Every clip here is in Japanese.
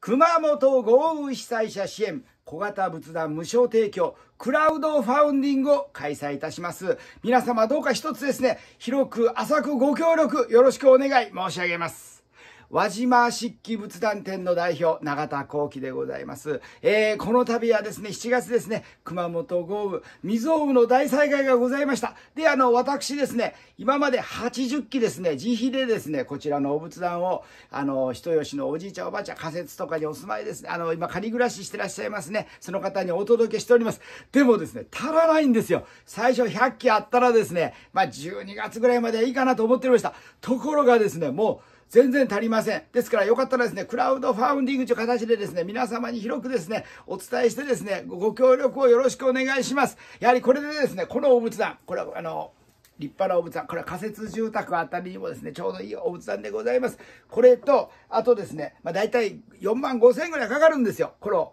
熊本豪雨被災者支援小型仏壇無償提供クラウドファウンディングを開催いたします。皆様どうか一つですね、広く浅くご協力よろしくお願い申し上げます。輪島漆器仏壇店の代表、永田幸喜でございます。えー、この度はですね、7月ですね、熊本豪雨、未曾有の大災害がございました。で、あの、私ですね、今まで80基ですね、自費でですね、こちらのお仏壇を、あの、人吉のおじいちゃんおばあちゃん、仮設とかにお住まいですね、あの、今仮暮らししてらっしゃいますね、その方にお届けしております。でもですね、足らないんですよ。最初100基あったらですね、まあ、12月ぐらいまでいいかなと思っておりました。ところがですね、もう、全然足りません。ですからよかったらですね、クラウドファウンディングという形でですね、皆様に広くですね、お伝えしてですね、ご協力をよろしくお願いします。やはりこれでですね、このお仏壇、これはあの、立派なお仏壇、これは仮設住宅あたりにもですね、ちょうどいいお仏壇でございます。これと、あとですね、まあ、大体4万5千円ぐらいかかるんですよ。この、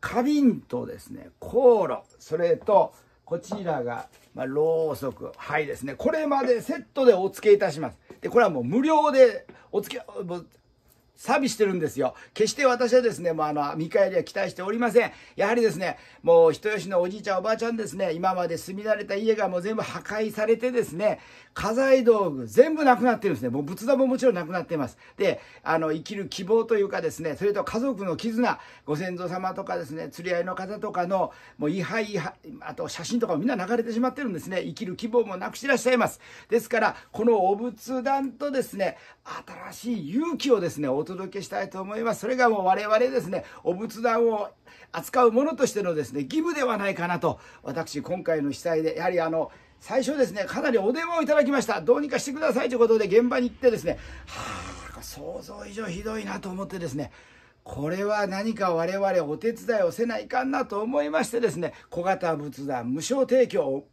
花瓶とですね、香炉、それと、こちらが、まあ、ろうそく、灰ですね。これまでセットでお付けいたします。で、これはもう無料でお付き合い、サビしてるんですよ。決して私はですね、もうあの、見返りは期待しておりません。やはりですね、もう人吉のおじいちゃんおばあちゃんですね、今まで住み慣れた家がもう全部破壊されてですね、家財道具全部なくなってるんですね。もう仏壇ももちろんなくなってます。で、あの、生きる希望というかですね、それと家族の絆、ご先祖様とかですね、釣り合いの方とかの、もう位牌、あと写真とかもみんな流れてしまってるんですね。生きる希望もなくしてらっしゃいます。ですから、このお仏壇とですね、新しい勇気をですね、届けしたいと思います。それがもう我々ですね、お仏壇を扱うものとしてのですね、義務ではないかなと、私、今回の被災で、やはりあの、最初ですね、かなりお電話をいただきました。どうにかしてくださいということで、現場に行ってですね、はか想像以上ひどいなと思ってですね、これは何か我々お手伝いをせないかんなと思いましてですね、小型仏壇無償提供を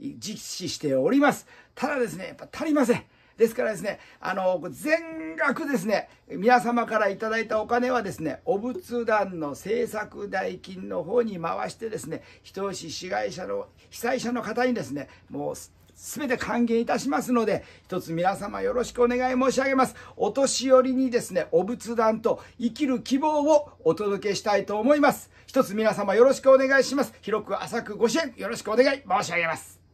実施しております。ただですね、やっぱ足りません。ですからですね、あの、全額ですね、皆様からいただいたお金はですね、お仏壇の制作代金の方に回してですね、人吉市街者の、被災者の方にですね、もう、全て還元いたしますので、一つ皆様よろしくお願い申し上げます。お年寄りにですね、お仏壇と生きる希望をお届けしたいと思います。一つ皆様よろしくお願いします。広く浅くご支援よろしくお願い申し上げます。